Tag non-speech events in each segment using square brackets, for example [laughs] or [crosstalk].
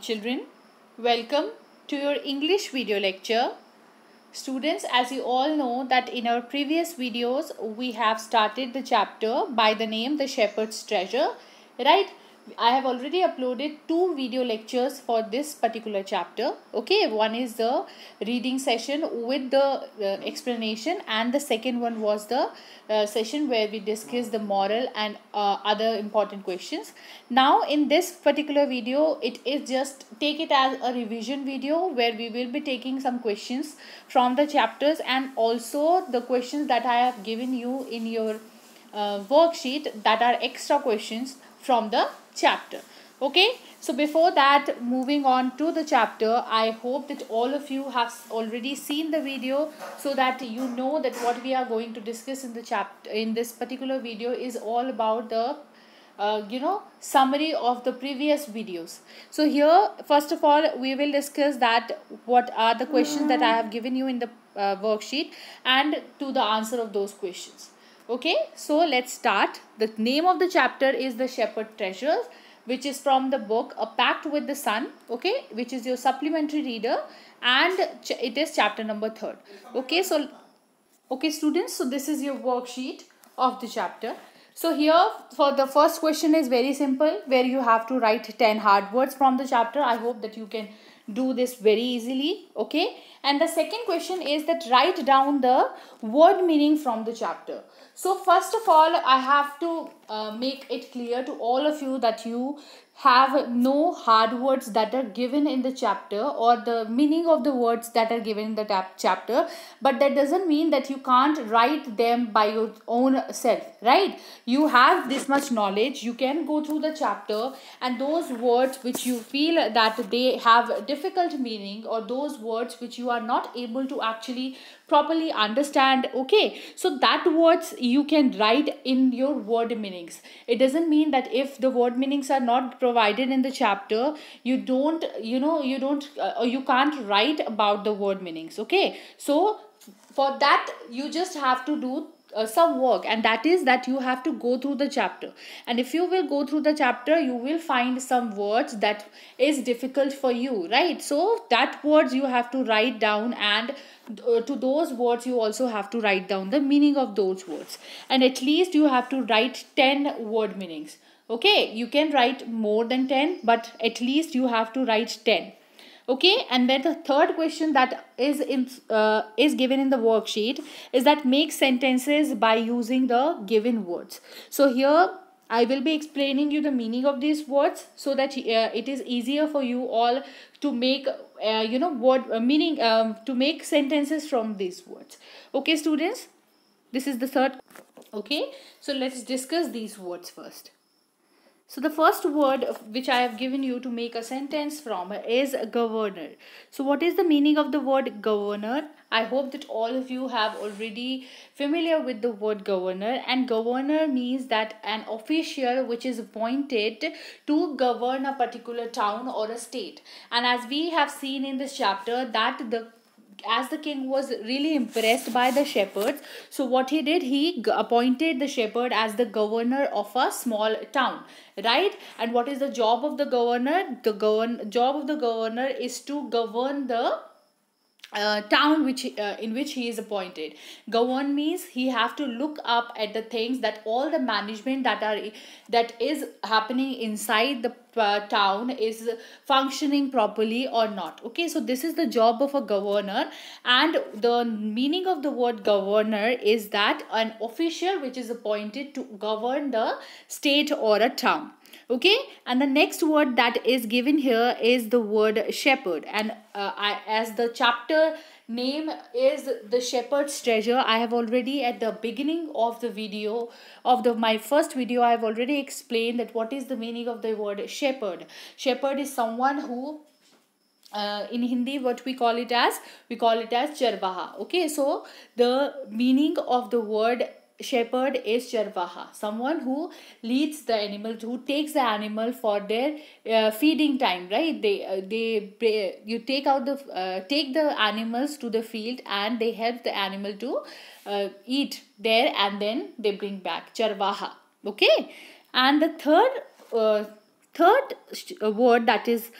Children, welcome to your English video lecture. Students, as you all know that in our previous videos, we have started the chapter by the name The Shepherd's Treasure, right? I have already uploaded two video lectures for this particular chapter. Okay, one is the reading session with the uh, explanation and the second one was the uh, session where we discussed the moral and uh, other important questions. Now in this particular video, it is just take it as a revision video where we will be taking some questions from the chapters and also the questions that I have given you in your uh, worksheet that are extra questions from the chapter okay so before that moving on to the chapter i hope that all of you have already seen the video so that you know that what we are going to discuss in the chapter in this particular video is all about the uh, you know summary of the previous videos so here first of all we will discuss that what are the questions that i have given you in the uh, worksheet and to the answer of those questions Okay, so let's start. The name of the chapter is The Shepherd Treasures which is from the book A Pact with the Sun, okay, which is your supplementary reader and it is chapter number 3rd. Okay, so, okay students, so this is your worksheet of the chapter. So here for the first question is very simple where you have to write 10 hard words from the chapter. I hope that you can do this very easily okay and the second question is that write down the word meaning from the chapter so first of all i have to uh, make it clear to all of you that you have no hard words that are given in the chapter or the meaning of the words that are given in the chapter but that doesn't mean that you can't write them by your own self right you have this much knowledge you can go through the chapter and those words which you feel that they have difficult meaning or those words which you are not able to actually properly understand okay so that words you can write in your word meanings it doesn't mean that if the word meanings are not provided in the chapter you don't you know you don't uh, you can't write about the word meanings okay so for that you just have to do uh, some work and that is that you have to go through the chapter and if you will go through the chapter you will find some words that is difficult for you right so that words you have to write down and uh, to those words you also have to write down the meaning of those words and at least you have to write 10 word meanings okay you can write more than 10 but at least you have to write 10 okay and then the third question that is in uh, is given in the worksheet is that make sentences by using the given words so here I will be explaining you the meaning of these words so that uh, it is easier for you all to make uh, you know what uh, meaning um, to make sentences from these words okay students this is the third okay so let's discuss these words first so the first word which I have given you to make a sentence from is governor. So what is the meaning of the word governor? I hope that all of you have already familiar with the word governor and governor means that an official which is appointed to govern a particular town or a state. And as we have seen in this chapter that the as the king was really impressed by the shepherds, so what he did, he appointed the shepherd as the governor of a small town, right? And what is the job of the governor? The govern job of the governor is to govern the uh, town which uh, in which he is appointed go means he have to look up at the things that all the management that are that is happening inside the uh, town is functioning properly or not okay so this is the job of a governor and the meaning of the word governor is that an official which is appointed to govern the state or a town okay and the next word that is given here is the word shepherd and uh, I, as the chapter name is the shepherd's treasure i have already at the beginning of the video of the my first video i have already explained that what is the meaning of the word shepherd shepherd is someone who uh, in Hindi, what we call it as, we call it as charwaha. Okay, so the meaning of the word shepherd is charvaha, someone who leads the animals, who takes the animal for their uh, feeding time, right? They uh, they you take out the uh, take the animals to the field and they help the animal to uh, eat there and then they bring back charvaha. Okay, and the third uh, third uh, word that is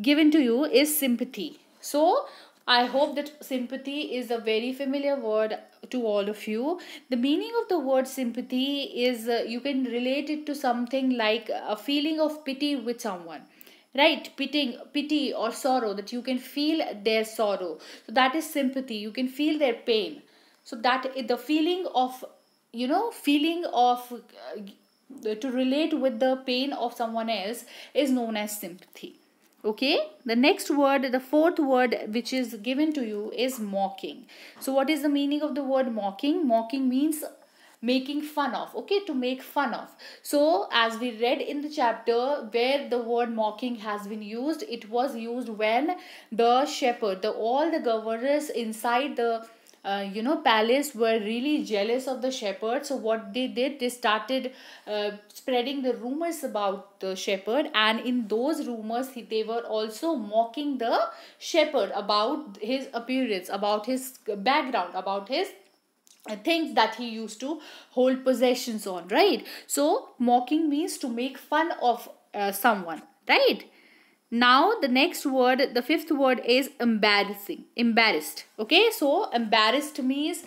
given to you is sympathy. So I hope that sympathy is a very familiar word to all of you. The meaning of the word sympathy is uh, you can relate it to something like a feeling of pity with someone right pitying pity or sorrow that you can feel their sorrow so that is sympathy you can feel their pain so that eh, the feeling of you know feeling of uh, to relate with the pain of someone else is known as sympathy okay the next word the fourth word which is given to you is mocking so what is the meaning of the word mocking mocking means making fun of okay to make fun of so as we read in the chapter where the word mocking has been used it was used when the shepherd the all the governors inside the uh, you know palace were really jealous of the shepherd so what they did they started uh, spreading the rumors about the shepherd and in those rumors they were also mocking the shepherd about his appearance about his background about his things that he used to hold possessions on right so mocking means to make fun of uh, someone right now the next word, the fifth word is embarrassing. Embarrassed. Okay, so embarrassed means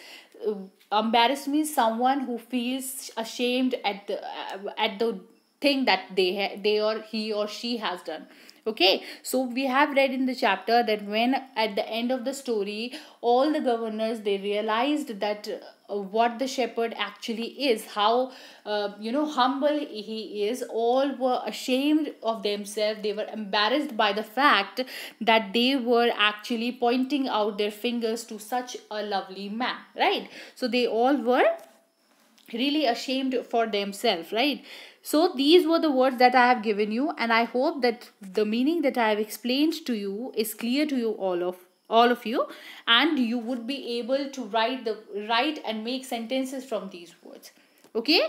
uh, embarrassed means someone who feels ashamed at the uh, at the thing that they they or he or she has done okay so we have read in the chapter that when at the end of the story all the governors they realized that uh, what the shepherd actually is how uh, you know humble he is all were ashamed of themselves they were embarrassed by the fact that they were actually pointing out their fingers to such a lovely man right so they all were really ashamed for themselves right so these were the words that i have given you and i hope that the meaning that i have explained to you is clear to you all of all of you and you would be able to write the write and make sentences from these words okay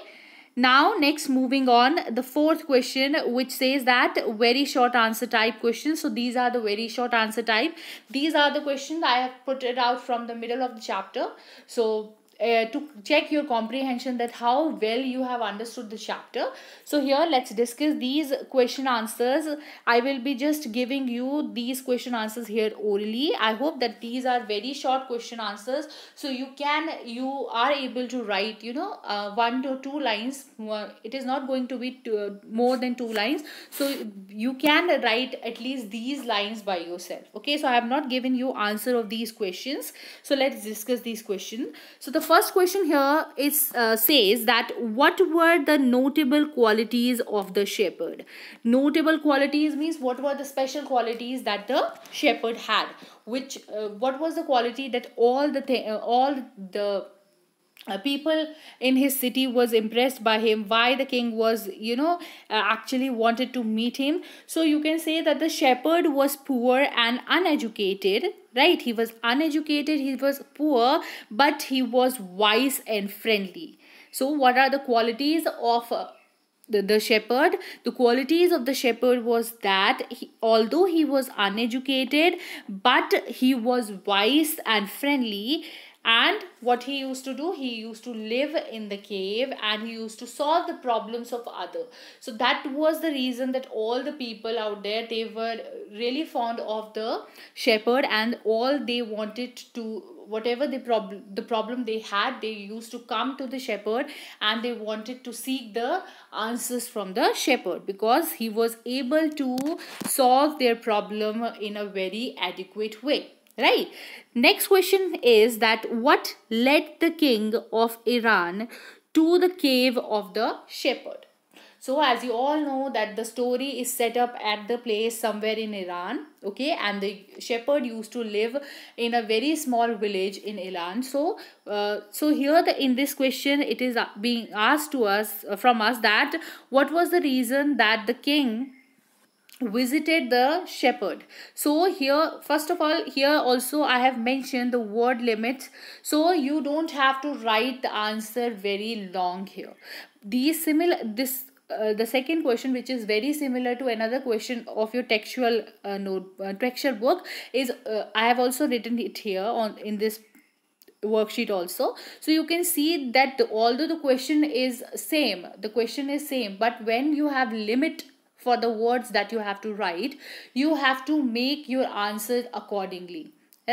now next moving on the fourth question which says that very short answer type questions so these are the very short answer type these are the questions i have put it out from the middle of the chapter so uh, to check your comprehension that how well you have understood the chapter so here let's discuss these question answers i will be just giving you these question answers here orally i hope that these are very short question answers so you can you are able to write you know uh, one to two lines it is not going to be two, uh, more than two lines so you can write at least these lines by yourself okay so i have not given you answer of these questions so let's discuss these questions so the first question here is uh, says that what were the notable qualities of the shepherd? Notable qualities means what were the special qualities that the shepherd had? Which uh, what was the quality that all the th uh, all the uh, people in his city was impressed by him why the king was you know uh, actually wanted to meet him so you can say that the shepherd was poor and uneducated right? He was uneducated, he was poor, but he was wise and friendly. So, what are the qualities of uh, the, the shepherd? The qualities of the shepherd was that he, although he was uneducated, but he was wise and friendly, and what he used to do, he used to live in the cave and he used to solve the problems of other. So that was the reason that all the people out there, they were really fond of the shepherd and all they wanted to whatever the problem the problem they had they used to come to the shepherd and they wanted to seek the answers from the shepherd because he was able to solve their problem in a very adequate way Right. Next question is that what led the king of Iran to the cave of the shepherd? So as you all know that the story is set up at the place somewhere in Iran. Okay. And the shepherd used to live in a very small village in Iran. So, uh, so here the, in this question it is uh, being asked to us uh, from us that what was the reason that the king visited the shepherd so here first of all here also i have mentioned the word limits so you don't have to write the answer very long here these similar this uh, the second question which is very similar to another question of your textual uh, note uh, textual is uh, i have also written it here on in this worksheet also so you can see that the, although the question is same the question is same but when you have limit for the words that you have to write you have to make your answer accordingly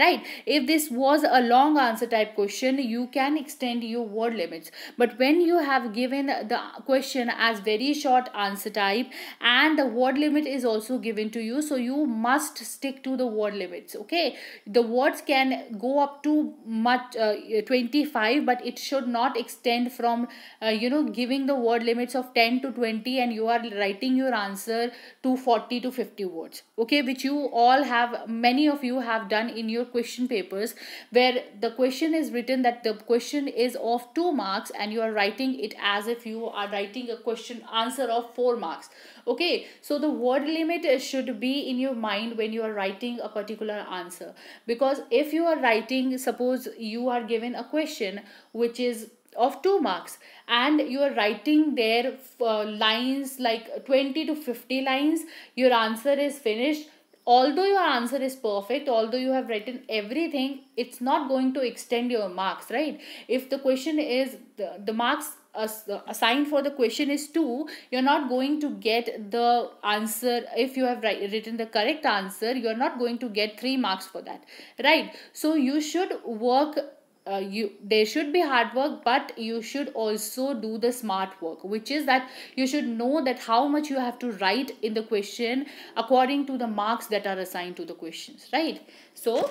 right if this was a long answer type question you can extend your word limits but when you have given the question as very short answer type and the word limit is also given to you so you must stick to the word limits okay the words can go up to much uh, 25 but it should not extend from uh, you know giving the word limits of 10 to 20 and you are writing your answer to 40 to 50 words okay which you all have many of you have done in your your question papers where the question is written that the question is of two marks and you are writing it as if you are writing a question answer of four marks okay so the word limit should be in your mind when you are writing a particular answer because if you are writing suppose you are given a question which is of two marks and you are writing there uh, lines like 20 to 50 lines your answer is finished although your answer is perfect although you have written everything it's not going to extend your marks right if the question is the, the marks as, assigned for the question is 2 you're not going to get the answer if you have write, written the correct answer you're not going to get 3 marks for that right so you should work uh, you there should be hard work but you should also do the smart work which is that you should know that how much you have to write in the question according to the marks that are assigned to the questions right so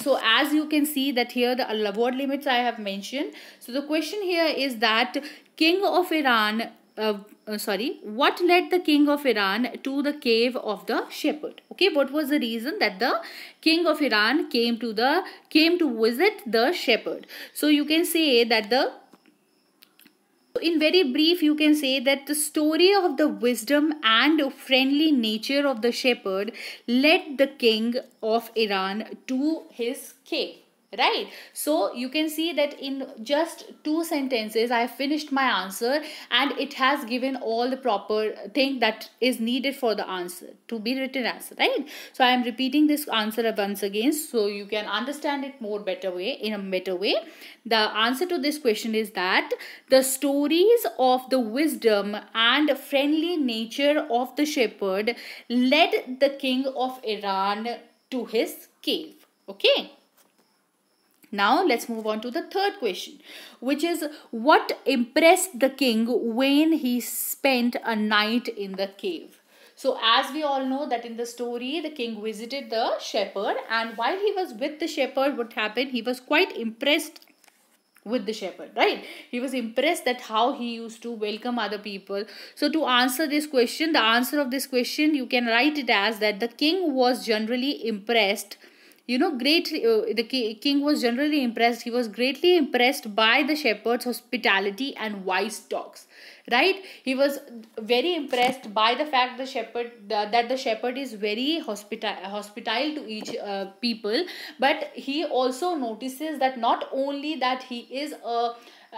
so as you can see that here the uh, word limits i have mentioned so the question here is that king of iran uh, uh, sorry, what led the king of Iran to the cave of the shepherd? Okay, what was the reason that the king of Iran came to the came to visit the shepherd? So you can say that the in very brief you can say that the story of the wisdom and friendly nature of the shepherd led the king of Iran to his cave right so you can see that in just two sentences i finished my answer and it has given all the proper thing that is needed for the answer to be written as right so i am repeating this answer once again so you can understand it more better way in a better way the answer to this question is that the stories of the wisdom and friendly nature of the shepherd led the king of iran to his cave okay now let's move on to the third question, which is what impressed the king when he spent a night in the cave? So as we all know that in the story, the king visited the shepherd and while he was with the shepherd, what happened? He was quite impressed with the shepherd right he was impressed that how he used to welcome other people so to answer this question the answer of this question you can write it as that the king was generally impressed you know greatly uh, the king was generally impressed he was greatly impressed by the shepherd's hospitality and wise talks right he was very impressed by the fact the shepherd the, that the shepherd is very hospita- hospitable to each uh, people but he also notices that not only that he is a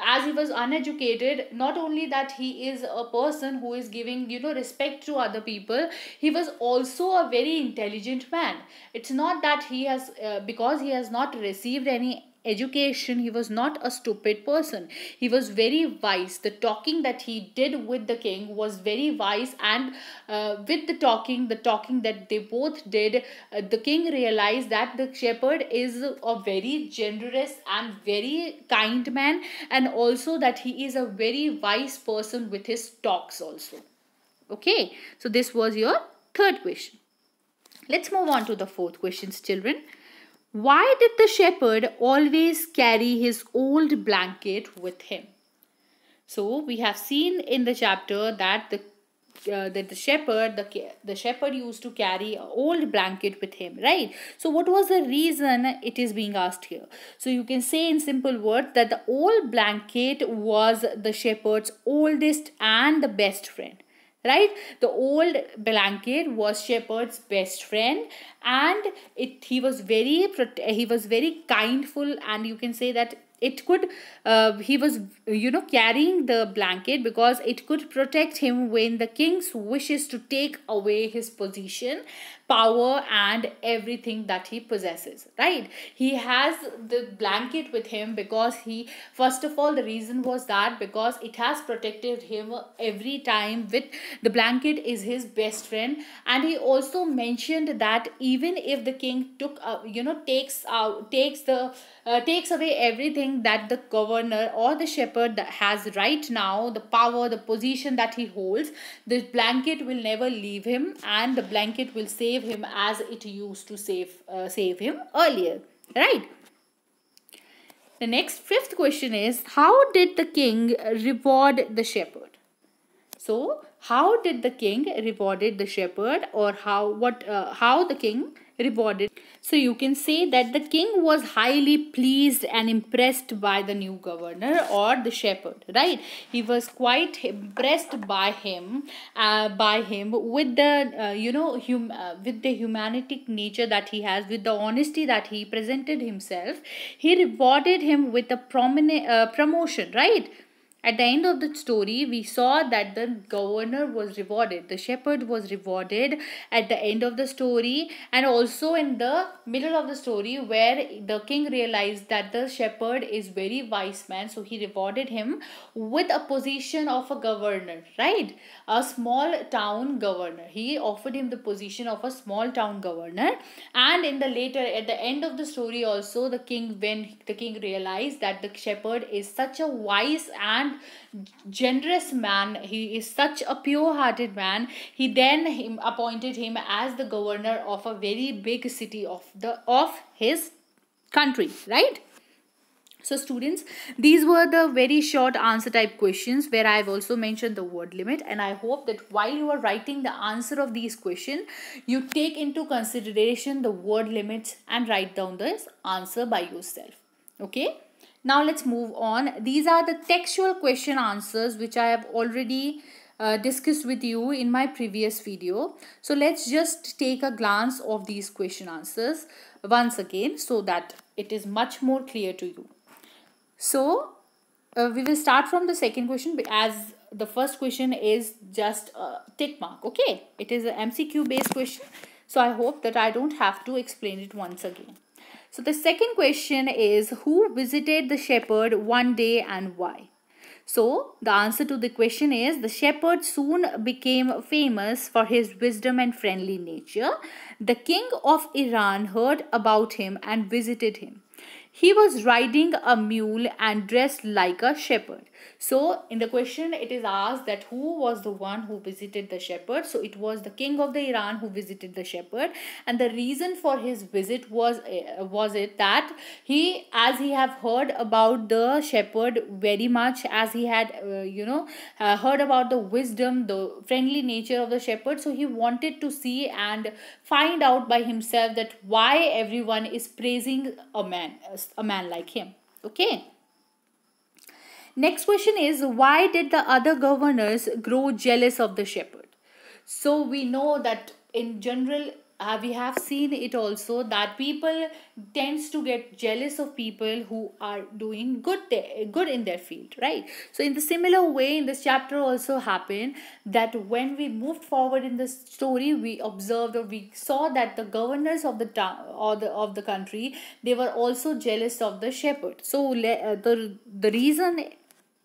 as he was uneducated not only that he is a person who is giving you know respect to other people he was also a very intelligent man it's not that he has uh, because he has not received any education he was not a stupid person he was very wise the talking that he did with the king was very wise and uh, with the talking the talking that they both did uh, the king realized that the shepherd is a very generous and very kind man and also that he is a very wise person with his talks also okay so this was your third question let's move on to the fourth questions children why did the shepherd always carry his old blanket with him? So we have seen in the chapter that the uh, that the shepherd the the shepherd used to carry an old blanket with him right so what was the reason it is being asked here so you can say in simple words that the old blanket was the shepherd's oldest and the best friend right the old blanket was shepherd's best friend and it he was very he was very kindful and you can say that it could uh, he was you know carrying the blanket because it could protect him when the king's wishes to take away his position power and everything that he possesses right he has the blanket with him because he first of all the reason was that because it has protected him every time with the blanket is his best friend and he also mentioned that even if the king took uh, you know takes out uh, takes the uh, takes away everything that the governor or the shepherd has right now, the power, the position that he holds, the blanket will never leave him and the blanket will save him as it used to save, uh, save him earlier. Right? The next fifth question is, how did the king reward the shepherd? So, how did the king rewarded the shepherd or how what uh, how the king rewarded. So you can say that the king was highly pleased and impressed by the new governor or the shepherd, right? He was quite impressed by him, uh, by him with the uh, you know hum uh, with the humanistic nature that he has, with the honesty that he presented himself. He rewarded him with a prominent uh, promotion, right? At the end of the story, we saw that the governor was rewarded. The shepherd was rewarded at the end of the story and also in the middle of the story where the king realized that the shepherd is very wise man. So he rewarded him with a position of a governor, right? A small town governor. He offered him the position of a small town governor. And in the later, at the end of the story also, the king, when the king realized that the shepherd is such a wise and generous man he is such a pure hearted man he then him, appointed him as the governor of a very big city of the of his country right so students, these were the very short answer type questions where I've also mentioned the word limit and I hope that while you are writing the answer of these questions, you take into consideration the word limits and write down this answer by yourself. Okay. Now let's move on. These are the textual question answers which I have already uh, discussed with you in my previous video. So let's just take a glance of these question answers once again so that it is much more clear to you. So uh, we will start from the second question as the first question is just a tick mark. Okay, it is an MCQ based question. So I hope that I don't have to explain it once again. So the second question is who visited the shepherd one day and why? So the answer to the question is the shepherd soon became famous for his wisdom and friendly nature. The king of Iran heard about him and visited him. He was riding a mule and dressed like a shepherd. So in the question it is asked that who was the one who visited the shepherd. So it was the king of the Iran who visited the shepherd and the reason for his visit was, eh, was it that he as he have heard about the shepherd very much as he had uh, you know uh, heard about the wisdom the friendly nature of the shepherd so he wanted to see and find out by himself that why everyone is praising a man a man like him okay Next question is why did the other governors grow jealous of the shepherd? So we know that in general uh, we have seen it also that people tends to get jealous of people who are doing good good in their field right so in the similar way in this chapter also happened that when we moved forward in the story we observed or we saw that the governors of the town or the of the country they were also jealous of the shepherd so uh, the the reason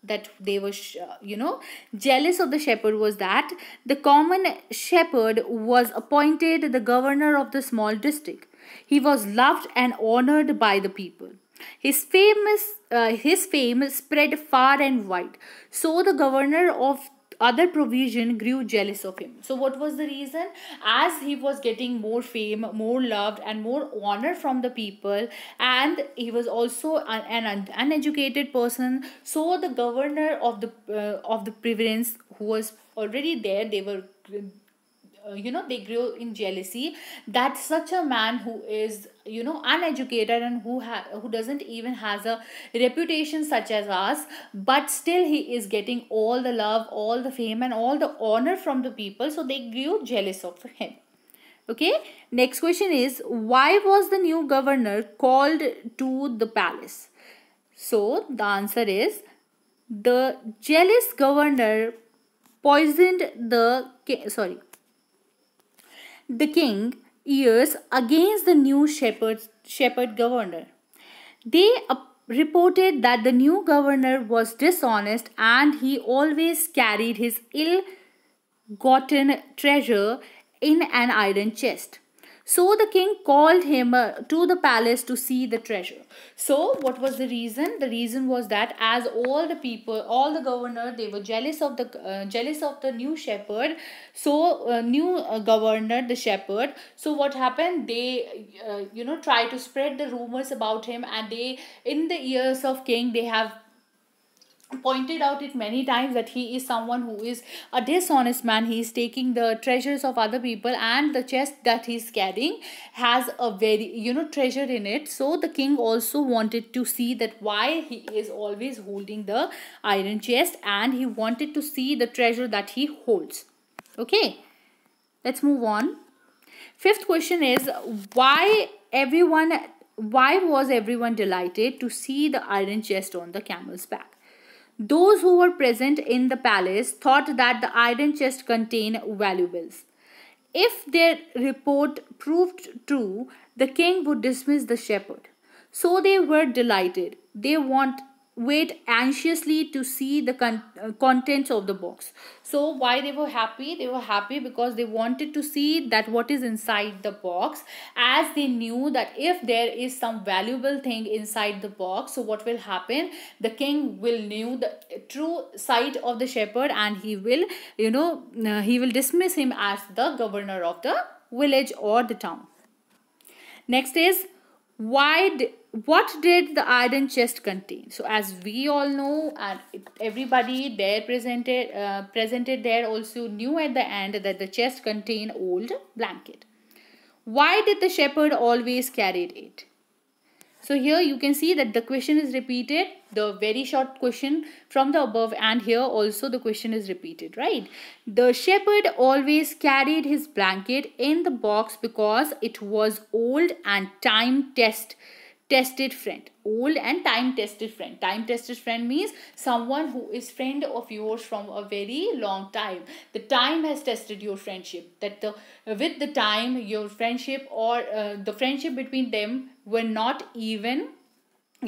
that they were uh, you know jealous of the shepherd was that the common shepherd was appointed the governor of the small district he was loved and honored by the people his famous uh, his fame spread far and wide so the governor of other provision grew jealous of him. So, what was the reason? As he was getting more fame, more loved, and more honor from the people, and he was also an, an uneducated person. So, the governor of the uh, of the province, who was already there, they were uh, you know they grew in jealousy that such a man who is you know uneducated and who ha- who doesn't even has a reputation such as us but still he is getting all the love all the fame and all the honor from the people so they grew jealous of him okay next question is why was the new governor called to the palace so the answer is the jealous governor poisoned the sorry the king years against the new shepherd, shepherd governor. They reported that the new governor was dishonest and he always carried his ill gotten treasure in an iron chest. So the king called him uh, to the palace to see the treasure. So what was the reason? The reason was that as all the people, all the governor, they were jealous of the uh, jealous of the new shepherd. So uh, new uh, governor, the shepherd. So what happened? They uh, you know try to spread the rumors about him, and they in the ears of king they have pointed out it many times that he is someone who is a dishonest man he is taking the treasures of other people and the chest that he is carrying has a very you know treasure in it so the king also wanted to see that why he is always holding the iron chest and he wanted to see the treasure that he holds okay let's move on fifth question is why everyone why was everyone delighted to see the iron chest on the camel's back those who were present in the palace thought that the iron chest contained valuables. If their report proved true, the king would dismiss the shepherd. So they were delighted. They want wait anxiously to see the con uh, contents of the box so why they were happy they were happy because they wanted to see that what is inside the box as they knew that if there is some valuable thing inside the box so what will happen the king will knew the true sight of the shepherd and he will you know uh, he will dismiss him as the governor of the village or the town next is why did, what did the iron chest contain so as we all know and everybody there presented uh, presented there also knew at the end that the chest contained old blanket why did the shepherd always carry it so here you can see that the question is repeated the very short question from the above and here also the question is repeated right the shepherd always carried his blanket in the box because it was old and time test tested friend old and time tested friend time tested friend means someone who is friend of yours from a very long time the time has tested your friendship that the with the time your friendship or uh, the friendship between them were not even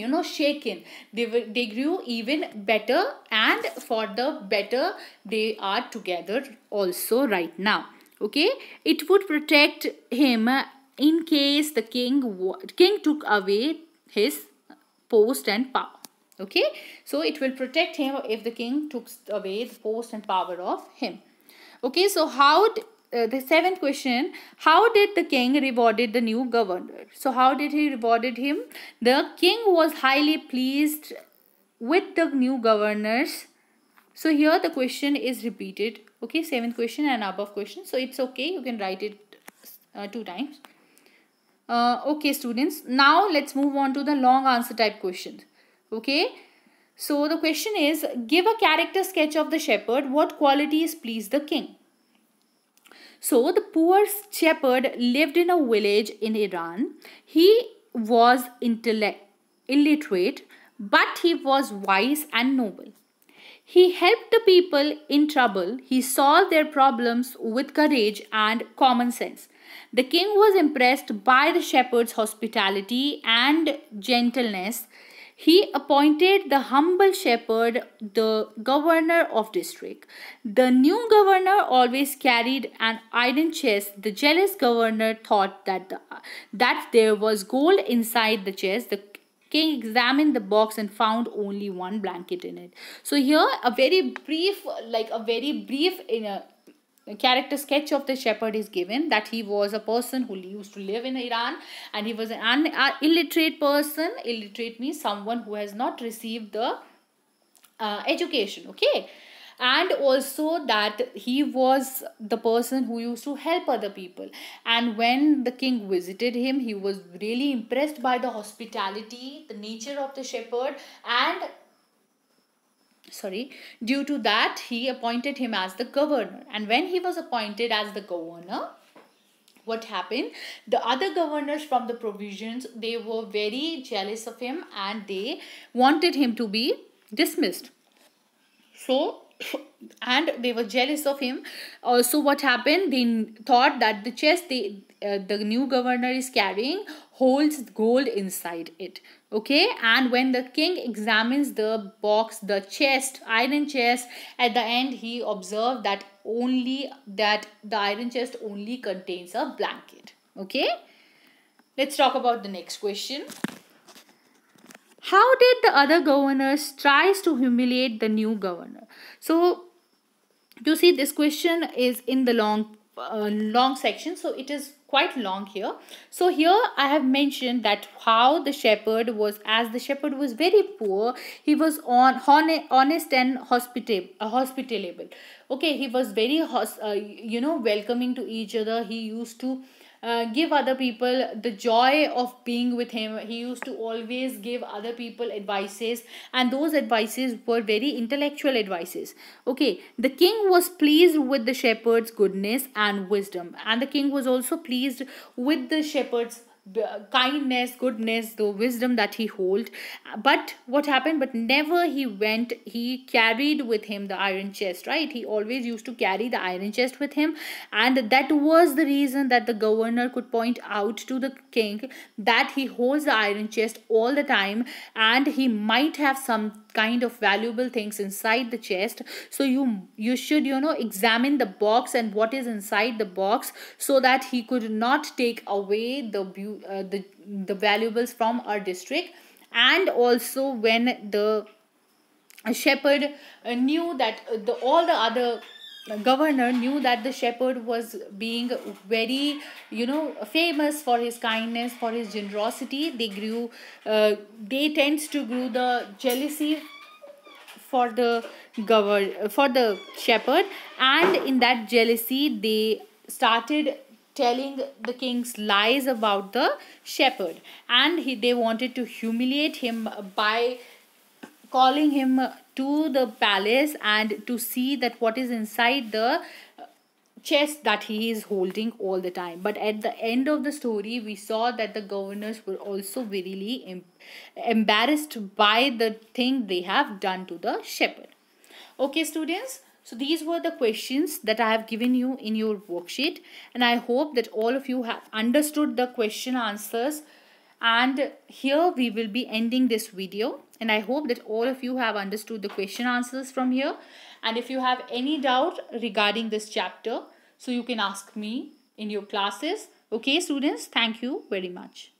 you know shaken they were they grew even better and for the better they are together also right now okay it would protect him in case the king king took away his post and power okay so it will protect him if the king took away the post and power of him okay so how uh, the seventh question how did the king rewarded the new governor so how did he rewarded him the king was highly pleased with the new governors so here the question is repeated okay seventh question and above question so it's okay you can write it uh, two times uh, okay students now let's move on to the long answer type questions okay so the question is give a character sketch of the shepherd what qualities please the king so the poor shepherd lived in a village in Iran. He was illiterate, but he was wise and noble. He helped the people in trouble. He solved their problems with courage and common sense. The king was impressed by the shepherd's hospitality and gentleness he appointed the humble shepherd the governor of district. The new governor always carried an iron chest. The jealous governor thought that, the, that there was gold inside the chest. The king examined the box and found only one blanket in it. So here a very brief like a very brief in a character sketch of the shepherd is given that he was a person who used to live in Iran and he was an uh, illiterate person. Illiterate means someone who has not received the uh, education, okay? And also that he was the person who used to help other people. And when the king visited him, he was really impressed by the hospitality, the nature of the shepherd and sorry due to that he appointed him as the governor and when he was appointed as the governor what happened the other governors from the provisions they were very jealous of him and they wanted him to be dismissed so [laughs] and they were jealous of him also uh, what happened they thought that the chest they uh, the new governor is carrying holds gold inside it okay and when the king examines the box the chest iron chest at the end he observed that only that the iron chest only contains a blanket okay let's talk about the next question how did the other governors tries to humiliate the new governor so you see this question is in the long uh, long section so it is quite long here so here i have mentioned that how the shepherd was as the shepherd was very poor he was on honest and hospitable uh, hospitable okay he was very uh, you know welcoming to each other he used to uh, give other people the joy of being with him he used to always give other people advices and those advices were very intellectual advices okay the king was pleased with the shepherd's goodness and wisdom and the king was also pleased with the shepherd's kindness goodness the wisdom that he hold but what happened but never he went he carried with him the iron chest right he always used to carry the iron chest with him and that was the reason that the governor could point out to the king that he holds the iron chest all the time and he might have some kind of valuable things inside the chest so you you should you know examine the box and what is inside the box so that he could not take away the beauty uh, the the valuables from our district and also when the shepherd uh, knew that uh, the all the other uh, governor knew that the shepherd was being very you know famous for his kindness for his generosity they grew uh, they tends to grow the jealousy for the govern for the shepherd and in that jealousy they started telling the kings lies about the shepherd and he, they wanted to humiliate him by calling him to the palace and to see that what is inside the chest that he is holding all the time but at the end of the story we saw that the governors were also verily em embarrassed by the thing they have done to the shepherd okay students so these were the questions that I have given you in your worksheet and I hope that all of you have understood the question answers and here we will be ending this video and I hope that all of you have understood the question answers from here and if you have any doubt regarding this chapter so you can ask me in your classes. Okay students thank you very much.